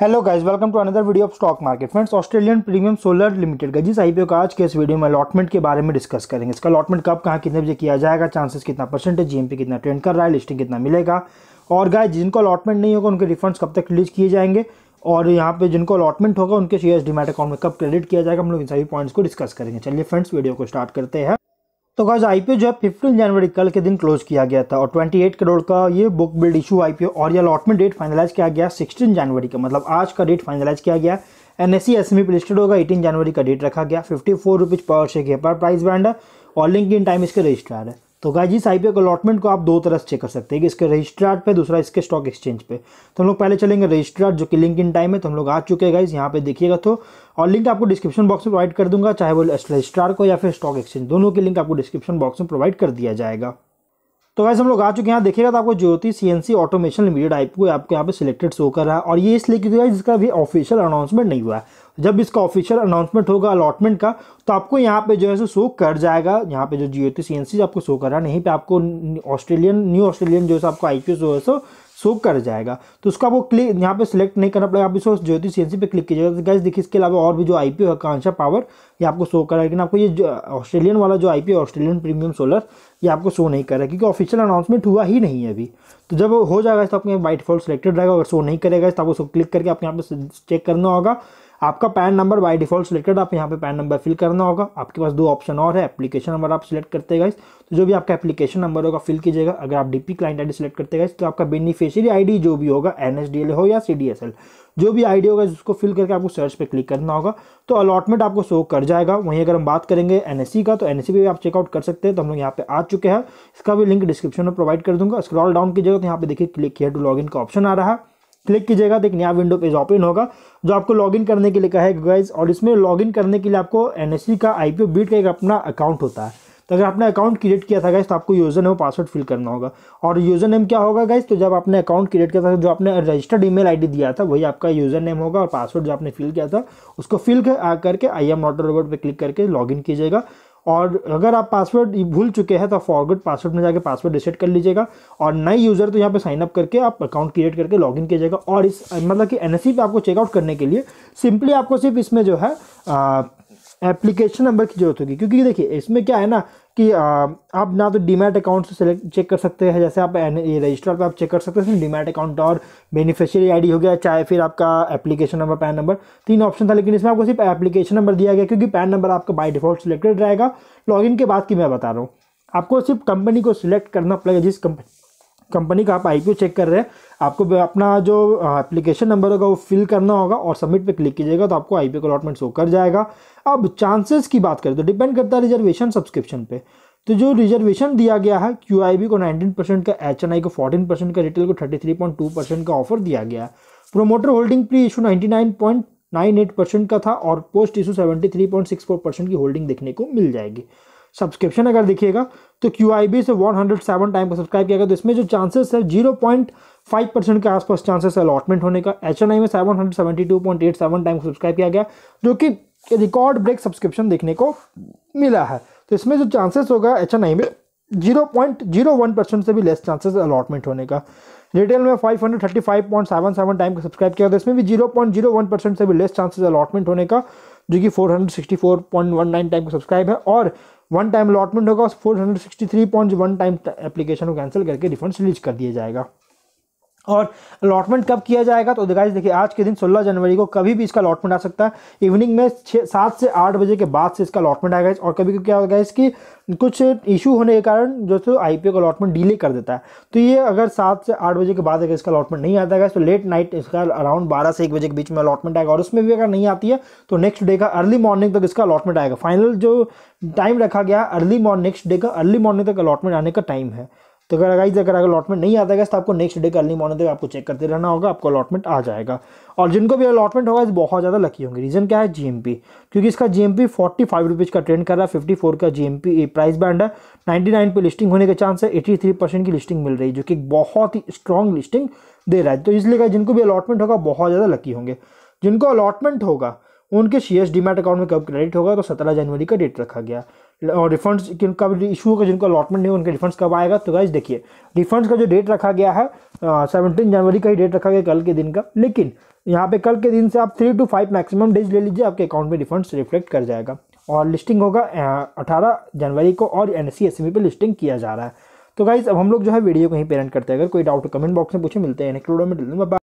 hello guys welcome to another video of stock market friends Australian premium solar limited का जिस IPO का आज के इस वीडियो में अलॉटमेंट के बारे में डिस्कस करेंगे इसका अलॉटमेंट कब कहाँ कितने बजे किया जाएगा चांसेस कितना परसेंटेज जीएमपी कितना ट्रेंड कर रहा है लिस्टिंग कितना मिलेगा और गाय जिनको अलॉटमेंट नहीं होगा उनके रिफंड कब तक रिलीज किए जाएंगे और यहाँ पे जिनको अलॉटमेंट होगा उनके शेयर डिमेट अकाउंट में कब क्रेडिट किया जाएगा हम लोग इन सभी पॉइंट्स को डिस्कस करेंगे चलिए फ्रेंड्स वीडियो को स्टार्ट करते हैं तो गाइज आईपीओ जो है फिफ्टीन जनवरी कल के दिन क्लोज किया गया था और 28 करोड़ का ये बुक बिल्ड इशू आईपीओ और ये अलॉटमेंट डेट फाइनलाइज किया गया 16 जनवरी का मतलब आज का डेट फाइनलाइज किया गया एन एस सी लिस्टेड होगा 18 जनवरी का डेट रखा गया फिफ्टी फोर रुपीज़ पर शेयर पर प्राइस बैंड है और लिंक इन टाइम इसके रजिस्टर है तो गाइज इस आई के अलॉटमेंट को आप दो तरह से चेक कर सकते हैं कि इसके रजिस्ट्रार्ड पे दूसरा इसके स्टॉक एक्सचेंज पे तो हम लोग पहले चलेंगे रजिस्ट्रार्ड जो कि लिंक इन टाइम है तो हम लोग आ चुके हैं गाइज यहाँ पे देखिएगा तो और लिंक आपको डिस्क्रिप्शन बॉक्स में प्रोवाइड कर दूंगा चाहे वो रजिस्ट्रार को या फिर स्टॉक एक्सचेंज दोनों के लिंक आपको डिस्क्रिप्शन बॉक्स में प्रोवाइड कर दिया जाएगा तो वैसे हम लोग आ चुके हैं यहाँ देखिएगा तो आपको ज्योति सी ऑटोमेशन लिमिटेड आई आपको यहाँ पे सिलेक्टेड शो कर रहा है और ये इसलिए क्योंकि इसका भी ऑफिशियल अनाउंसमेंट नहीं हुआ है जब इसका ऑफिशियल अनाउंसमेंट होगा अलॉटमेंट का तो आपको यहाँ पे जो है सो शो कर जाएगा यहाँ पे जो जियो टी सी एन सी आपको शो कर रहा है नहीं पे आपको ऑस्ट्रेलियन न्यू ऑस्ट्रेलियन जो है आपको आई पी जो है सो शो कर जाएगा तो उसका आपको क्लिक यहाँ पे सिलेक्ट नहीं करना पड़ेगा आप इसको ज्योति सी एन सी पे क्लिक कीजिएगा तो गैस देखिए इसके अलावा और भी जो आई पी आकांक्षा पावर ये आपको शो कर रहा है लेकिन आपको ये ऑस्ट्रेलियन वाला जो I P Australian premium solar ये आपको शो नहीं कर रहा है क्योंकि ऑफिशियल अनाउंसमेंट हुआ ही नहीं है अभी तो जब हो जाएगा तो आपके बाइट फॉल सेलेक्टेड रहेगा अगर शो नहीं करेगा तो आपको क्लिक करके आपको यहाँ पे चेक करना होगा आपका PAN number by default selected आप यहाँ पे पैन नंबर फिल करना होगा आपके पास दो ऑप्शन और है एप्लीकेशन नंबर आप सिलेक्ट करते गए तो जो भी आपका एप्लीकेशन नंबर होगा फिल कीजिएगा अगर आप डीपी क्लाइंट आईडी सिलेक्ट करते गए तो आपका बेनिफिशियरी आईडी जो भी होगा एनएसडीएल हो या सी जो भी आईडी होगा उसको फिल करके आपको सर्च पे क्लिक करना होगा तो अलॉटमेंट आपको शो कर जाएगा वहीं अगर हम बात करेंगे एनएससी का तो एनएससी भी आप चेकआउट कर सकते हैं तो हम लोग यहाँ पे आ चुके हैं इसका भी लिंक डिस्क्रिप्शन में प्रोवाइड कर दूंगा स्क्रॉल डाउन कीजिएगा तो यहाँ पे देखिए क्लिक किया टू लॉग का ऑप्शन आ रहा है क्लिक कीजिएगा तो एक नया विंडो पेज ओपन होगा जो आपको लॉगिन करने के लिए है गाइज और इसमें लॉगिन करने के लिए आपको एन का आई बीट का एक अपना अकाउंट होता है तो अगर आपने अकाउंट क्रिएट किया था गाइज तो आपको यूज़र नेम और पासवर्ड फिल करना होगा और यूज़र नेम क्या होगा गाइज तो जब आपने अकाउंट क्रिएट किया था जो आपने रजिस्टर्ड ईमेल आईडी दिया था वही आपका यूज़र नेम होगा और पासवर्ड जो आपने फिल किया था उसको फिल कर, करके आई एम नॉट रोबोट पर क्लिक करके इन कीजिएगा और अगर आप पासवर्ड भूल चुके हैं तो फॉरवर्ड पासवर्ड में जाकर पासवर्ड रिसेट कर लीजिएगा और नए यूज़र तो यहाँ पे साइन अप करके आप अकाउंट क्रिएट करके लॉग इन कीजिएगा और इस मतलब कि एन पे आपको चेकआउट करने के लिए सिंपली आपको सिर्फ इसमें जो है आ, एप्लीकेशन नंबर की जरूरत होगी क्योंकि देखिए इसमें क्या है ना कि आप ना तो डीमैट अकाउंट से सेलेक्ट चेक कर सकते हैं जैसे आप ये रजिस्टर पर आप चेक कर सकते हैं डीमैट अकाउंट और बेनिफिशियरी आईडी हो गया चाहे फिर आपका एप्लीकेशन नंबर पैन नंबर तीन ऑप्शन था लेकिन इसमें आपको सिर्फ एप्लीकेशन नंबर दिया गया क्योंकि पैन नंबर आपका बाई डिफॉल्ट सिलेक्टेड रहेगा लॉगिन के बाद की मैं बता रहा हूँ आपको सिर्फ कंपनी को सिलेक्ट करना पड़ेगा जिस कंपनी कंपनी का आप आई चेक कर रहे हैं आपको अपना जो एप्लीकेशन नंबर होगा वो फिल करना होगा और सबमिट पे क्लिक कीजिएगा तो आपको आई पी का अलॉटमेंट शो कर जाएगा अब चांसेस की बात करें तो डिपेंड करता है रिजर्वेशन सब्सक्रिप्शन पे तो जो रिजर्वेशन दिया गया है क्यू को 19 परसेंट का एच को 14 परसेंट का रिटेल को 33.2 परसेंट का ऑफर दिया गया है promoter holding pre issue 99.98 percent का था और पोस्ट इशू 73.64 परसेंट की होल्डिंग देखने को मिल जाएगी सब्सक्रिप्शन अगर देखिएगा तो क्यू आई बी से वन हंड्रेड सेवन टाइम का सब्सक्राइब किया गया तो इसमें जो चांसेस है जीरो पॉइंट फाइव परसेंट के आसपास चांसेस अलॉटमेंट होने का एच एन आई में seven hundred seventy two point eight seven time subscribe किया गया जो कि रिकॉर्ड ब्रेक सब्सक्रिप्शन देखने को मिला है तो इसमें जो चांसेस होगा एच एन आई में zero point zero one percent से भी लेस चांसेस अलॉटमेंट होने का रिटेल में 535.77 टाइम का सब्सक्राइब किया था तो इसमें भी 0.01 परसेंट से भी लेस चांसेस अलॉटमेंट होने का जो कि 464.19 टाइम का सब्सक्राइब है और वन टाइम अलॉटमेंट होगा उस four hundred sixty three point one time application को कैंसिल करके रिफंड रिलीज कर दिया जाएगा और अलॉटमेंट कब किया जाएगा तो गाइस देखिए आज के दिन 16 जनवरी को कभी भी इसका अलॉटमेंट आ सकता है इवनिंग में छः सात से आठ बजे के बाद से इसका अलॉटमेंट आएगा और कभी क्या होगा इसकी कुछ इशू होने के कारण जो है आई पी का अलॉटमेंट डिले कर देता है तो ये अगर सात से आठ बजे के बाद अगर इसका अलॉटमेंट नहीं आता है तो लेट नाइट इसका अराउंड बारह से एक बजे के बीच में अलॉटमेंट आएगा और उसमें भी अगर नहीं आती है तो नेक्स्ट डे का अर्ली मॉर्निंग तक इसका अलॉटमेंट आएगा फाइनल जो टाइम रखा गया अर्ली मॉर्निंग नेक्स्ट डे का अर्ली मॉर्निंग तक अलॉटमेंट आने का टाइम है तो अगर गाइज अगर अलॉटमेंट नहीं आता है तो आपको नेक्स्ट डे कल नहीं मॉर्निंग तक आपको चेक करते रहना होगा आपको अलॉटमेंट आ जाएगा और जिनको भी अलॉटमेंट होगा इस बहुत ज़्यादा लकी होंगे रीज़न क्या है जीएमपी क्योंकि इसका जीएमपी फोर्टी फाइव रुपीज़ का ट्रेंड कर रहा है फिफ्टी फोर का जीएमपी प्राइस बैंड है नाइन्टी नाइन पे लिस्टिंग होने का चांस है एटी थ्री परसेंट की लिस्टिंग मिल रही है जो कि बहुत ही स्ट्रॉन्ग लिस्टिंग दे रहा है तो इसलिए जिनको भी अलॉटमेंट होगा बहुत ज़्यादा लकी होंगे जिनको अलॉटमेंट होगा उनके शेयर्स डीमेट अकाउंट में कब क्रेडिट होगा तो सत्रह जनवरी का डेट रखा गया और रिफंड जिनका इशू होगा जिनको अलॉटमेंट नहीं होगा उनके रिफंड कब आएगा तो गाइज देखिए रिफंड का जो डेट रखा गया है सेवनटीन जनवरी का ही डेट रखा गया कल के दिन का लेकिन यहाँ पे कल के दिन से आप three two five maximum days ले लीजिए आपके अकाउंट में रिफंड रिफ्लेक्ट कर जाएगा और लिस्टिंग होगा अठारह जनवरी को और एन सी एस पे लिस्टिंग किया जा रहा है तो गाइज़ अब हम लोग जो है वीडियो को ही पेरेंट करते हैं अगर कोई डाउट कमेंट बॉक्स में पूछे मिलते हैं नेक्स्ट वीडियो में